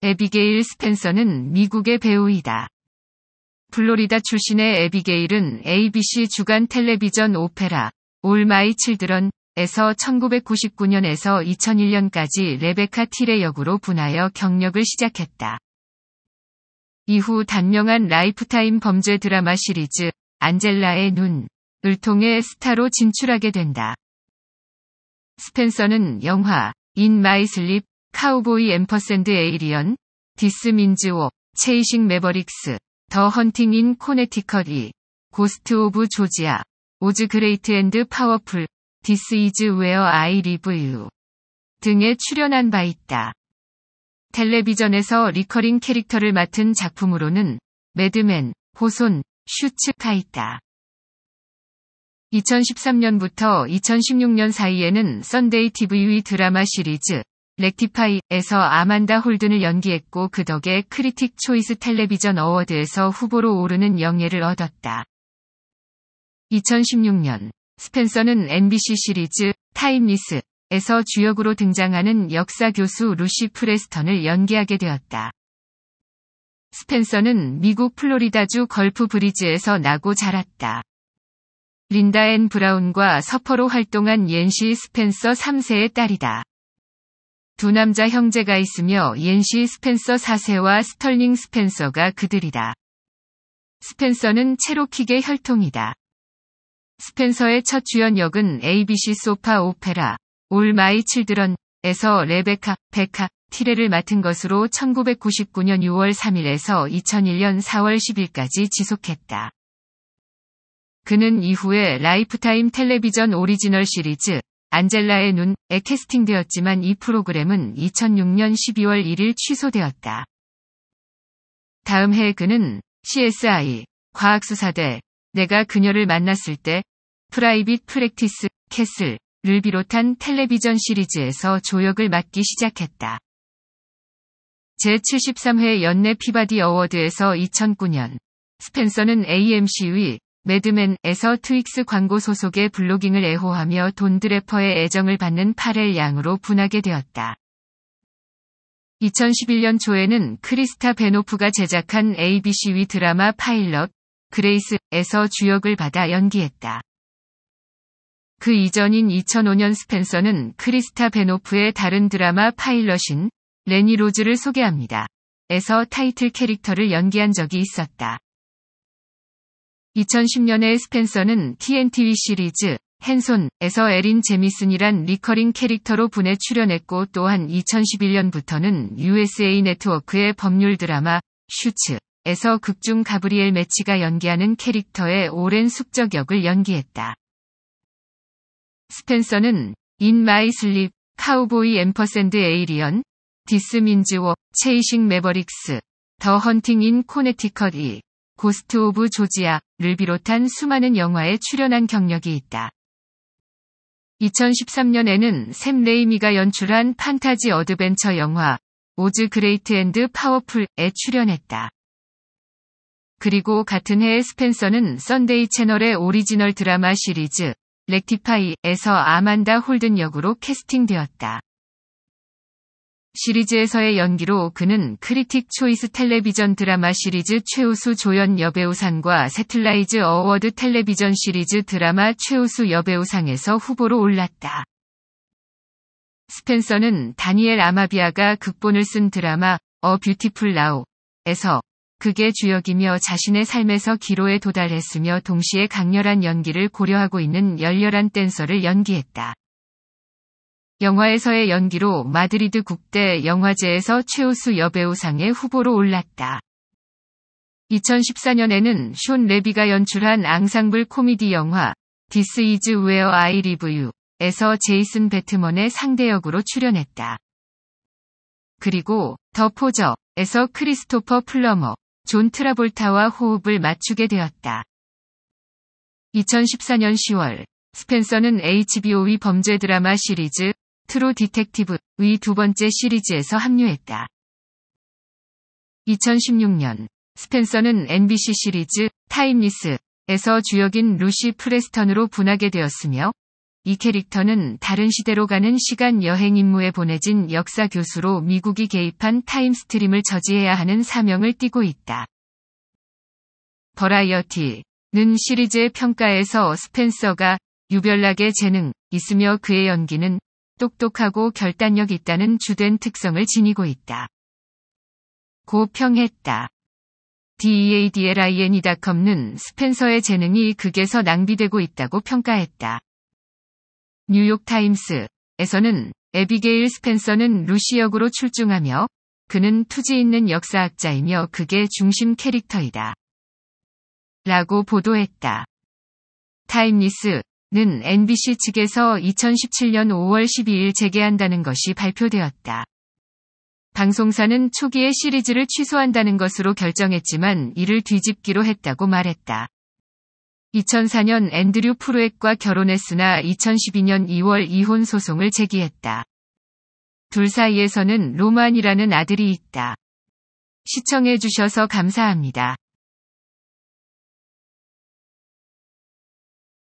에비게일 스펜서는 미국의 배우이다. 플로리다 출신의 에비게일은 ABC 주간 텔레비전 오페라 올 마이 칠드런에서 1999년에서 2001년까지 레베카 틸의 역으로 분하여 경력을 시작했다. 이후 단명한 라이프타임 범죄 드라마 시리즈 안젤라의 눈을 통해 스타로 진출하게 된다. 스펜서는 영화 인 마이 슬립 카우보이 앰퍼샌드 에이리언, 디스 민즈워, 체이싱 매버릭스, 더 헌팅 인 코네티컷 이, 고스트 오브 조지아, 오즈 그레이트 앤드 파워풀, 디스 이즈 웨어 아이 리브 유 등에 출연한 바 있다. 텔레비전에서 리커링 캐릭터를 맡은 작품으로는 매드맨, 호손슈츠카 있다. 2013년부터 2016년 사이에는 썬데이 TV 드라마 시리즈 렉티파이에서 아만다 홀든을 연기했고 그 덕에 크리틱 초이스 텔레비전 어워드에서 후보로 오르는 영예를 얻었다. 2016년 스펜서는 NBC 시리즈 타임리스에서 주역으로 등장하는 역사 교수 루시 프레스턴을 연기하게 되었다. 스펜서는 미국 플로리다주 걸프 브리지에서 나고 자랐다. 린다 앤 브라운과 서퍼로 활동한 옌시 스펜서 3세의 딸이다. 두 남자 형제가 있으며 옌시 스펜서 4세와 스털링 스펜서가 그들이다. 스펜서는 체로킥의 혈통이다. 스펜서의 첫 주연 역은 ABC 소파 오페라 올 마이 칠드런에서 레베카 베카 티레를 맡은 것으로 1999년 6월 3일에서 2001년 4월 10일까지 지속했다. 그는 이후에 라이프타임 텔레비전 오리지널 시리즈 안젤라의 눈에 캐스팅되었지만 이 프로그램은 2006년 12월 1일 취소되었다. 다음 해 그는 CSI 과학수사대 내가 그녀를 만났을 때 프라이빗 프랙티스 캐슬을 비롯한 텔레비전 시리즈에서 조역을 맡기 시작했다. 제73회 연내 피바디 어워드에서 2009년 스펜서는 a m c 위 매드맨에서 트윅스 광고 소속의 블로깅을 애호하며 돈드래퍼의 애정을 받는 파렐 양으로 분하게 되었다. 2011년 초에는 크리스타 베노프가 제작한 ABC위 드라마 파일럿 그레이스에서 주역을 받아 연기했다. 그 이전인 2005년 스펜서는 크리스타 베노프의 다른 드라마 파일럿인 레니 로즈를 소개합니다. 에서 타이틀 캐릭터를 연기한 적이 있었다. 2010년에 스펜서는 TNTV 시리즈 핸손에서 에린 제미슨이란 리커링 캐릭터로 분해 출연했고 또한 2011년부터는 USA 네트워크의 법률 드라마 슈츠에서 극중 가브리엘 매치가 연기하는 캐릭터의 오랜 숙적 역을 연기했다. 스펜서는 In Alien, and My Cowboy Sleep, Means This 인 마이 슬립, 카우보이 앰퍼샌드 에이리언, 디스 민즈워, 체이싱 i 버릭스더 헌팅 인 t i c u t 고스트 오브 조지아를 비롯한 수많은 영화에 출연한 경력이 있다. 2013년에는 샘 레이미가 연출한 판타지 어드벤처 영화 오즈 그레이트 앤드 파워풀에 출연했다. 그리고 같은 해에 스펜서는 썬데이 채널의 오리지널 드라마 시리즈 렉티파이에서 아만다 홀든 역으로 캐스팅되었다. 시리즈에서의 연기로 그는 크리틱 초이스 텔레비전 드라마 시리즈 최우수 조연 여배우상과 세틀라이즈 어워드 텔레비전 시리즈 드라마 최우수 여배우상에서 후보로 올랐다. 스펜서는 다니엘 아마비아가 극본을 쓴 드라마 어 뷰티풀 나우에서 극의 주역이며 자신의 삶에서 기로에 도달했으며 동시에 강렬한 연기를 고려하고 있는 열렬한 댄서를 연기했다. 영화에서의 연기로 마드리드 국대 영화제에서 최우수 여배우상의 후보로 올랐다. 2014년에는 숀 레비가 연출한 앙상블 코미디 영화 디스 이즈 웨어 아이 리브 유에서 제이슨 배트먼의 상대역으로 출연했다. 그리고 더 포저에서 크리스토퍼 플러머, 존 트라볼타와 호흡을 맞추게 되었다. 2014년 10월 스펜서는 HBO의 범죄 드라마 시리즈 트로 디텍티브의 두 번째 시리즈에서 합류했다. 2016년 스펜서는 NBC 시리즈 타임리스에서 주역인 루시 프레스턴으로 분하게 되었으며 이 캐릭터는 다른 시대로 가는 시간 여행 임무에 보내진 역사 교수로 미국이 개입한 타임스트림을 저지해야 하는 사명을 띠고 있다. 버라이어티는 시리즈의 평가에서 스펜서가 유별나게 재능 있으며 그의 연기는 똑똑하고 결단력 있다는 주된 특성을 지니고 있다. 고평했다. DEADLINE.com는 스펜서의 재능이 극에서 낭비되고 있다고 평가했다. 뉴욕타임스에서는 에비게일 스펜서는 루시 역으로 출중하며 그는 투지 있는 역사학자이며 극의 중심 캐릭터이다. 라고 보도했다. 타임리스 는 MBC 측에서 2017년 5월 12일 재개한다는 것이 발표되었다. 방송사는 초기에 시리즈를 취소한다는 것으로 결정했지만 이를 뒤집기로 했다고 말했다. 2004년 앤드류 프로액과 결혼했으나 2012년 2월 이혼 소송을 제기했다. 둘 사이에서는 로만이라는 아들이 있다. 시청해주셔서 감사합니다.